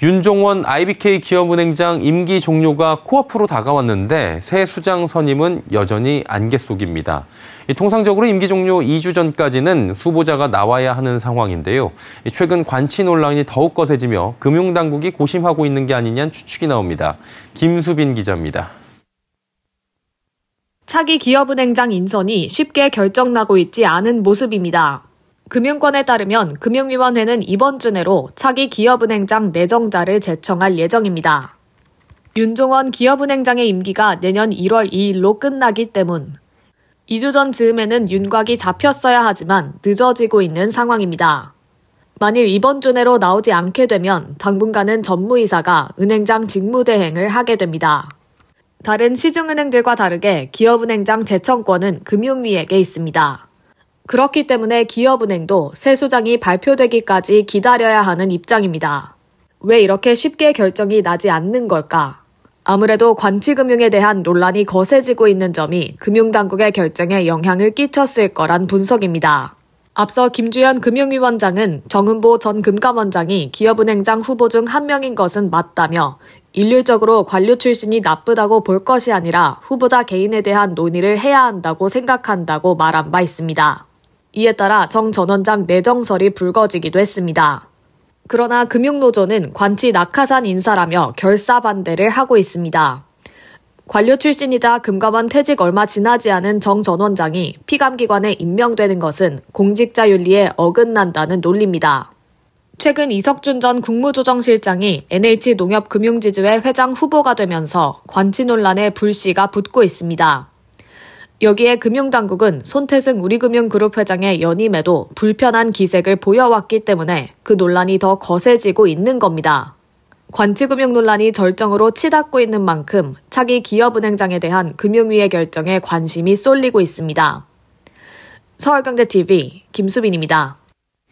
윤종원 IBK 기업은행장 임기 종료가 코앞으로 다가왔는데 새 수장 선임은 여전히 안갯 속입니다. 통상적으로 임기 종료 2주 전까지는 수보자가 나와야 하는 상황인데요. 최근 관치 논란이 더욱 거세지며 금융당국이 고심하고 있는 게 아니냐는 추측이 나옵니다. 김수빈 기자입니다. 차기 기업은행장 인선이 쉽게 결정나고 있지 않은 모습입니다. 금융권에 따르면 금융위원회는 이번 주 내로 차기 기업은행장 내정자를 제청할 예정입니다. 윤종원 기업은행장의 임기가 내년 1월 2일로 끝나기 때문 2주 전 즈음에는 윤곽이 잡혔어야 하지만 늦어지고 있는 상황입니다. 만일 이번 주 내로 나오지 않게 되면 당분간은 전무이사가 은행장 직무대행을 하게 됩니다. 다른 시중은행들과 다르게 기업은행장 제청권은 금융위에게 있습니다. 그렇기 때문에 기업은행도 세수장이 발표되기까지 기다려야 하는 입장입니다. 왜 이렇게 쉽게 결정이 나지 않는 걸까? 아무래도 관치금융에 대한 논란이 거세지고 있는 점이 금융당국의 결정에 영향을 끼쳤을 거란 분석입니다. 앞서 김주현 금융위원장은 정은보 전 금감원장이 기업은행장 후보 중 한 명인 것은 맞다며 일률적으로 관료 출신이 나쁘다고 볼 것이 아니라 후보자 개인에 대한 논의를 해야 한다고 생각한다고 말한 바 있습니다. 이에 따라 정전 원장 내정설이 불거지기도 했습니다. 그러나 금융노조는 관치 낙하산 인사라며 결사 반대를 하고 있습니다. 관료 출신이자 금감원 퇴직 얼마 지나지 않은 정전 원장이 피감기관에 임명되는 것은 공직자 윤리에 어긋난다는 논리입니다. 최근 이석준 전 국무조정실장이 NH농협금융지주회 회장 후보가 되면서 관치 논란에 불씨가 붙고 있습니다. 여기에 금융당국은 손태승 우리금융그룹 회장의 연임에도 불편한 기색을 보여왔기 때문에 그 논란이 더 거세지고 있는 겁니다. 관치금융 논란이 절정으로 치닫고 있는 만큼 차기 기업은행장에 대한 금융위의 결정에 관심이 쏠리고 있습니다. 서울경제TV 김수빈입니다.